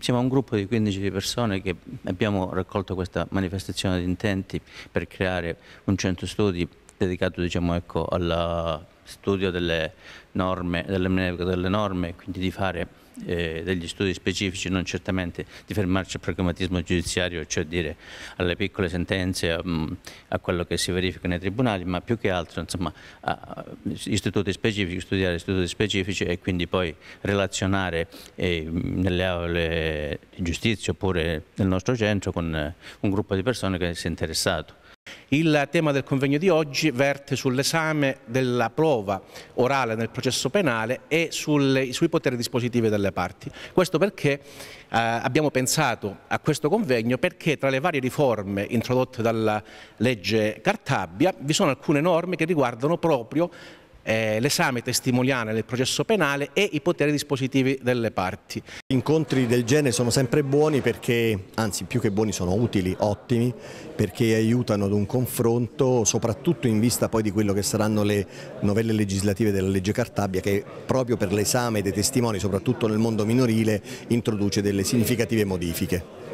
siamo un gruppo di 15 persone che abbiamo raccolto questa manifestazione di intenti per creare un centro studi dedicato diciamo, ecco, alla studio delle norme, delle, delle norme quindi di fare eh, degli studi specifici, non certamente di fermarci al pragmatismo giudiziario, cioè dire alle piccole sentenze, a, mm, a quello che si verifica nei tribunali, ma più che altro insomma, a istituti specifici, studiare istituti specifici e quindi poi relazionare eh, nelle aule di giustizia oppure nel nostro centro con un gruppo di persone che si è interessato. Il tema del convegno di oggi verte sull'esame della prova orale nel processo penale e sulle, sui poteri dispositivi delle parti. Questo perché eh, abbiamo pensato a questo convegno perché tra le varie riforme introdotte dalla legge Cartabbia vi sono alcune norme che riguardano proprio eh, l'esame testimoniale nel processo penale e i poteri dispositivi delle parti. Incontri del genere sono sempre buoni perché, anzi più che buoni sono utili, ottimi, perché aiutano ad un confronto soprattutto in vista poi di quello che saranno le novelle legislative della legge Cartabia che proprio per l'esame dei testimoni, soprattutto nel mondo minorile, introduce delle significative modifiche.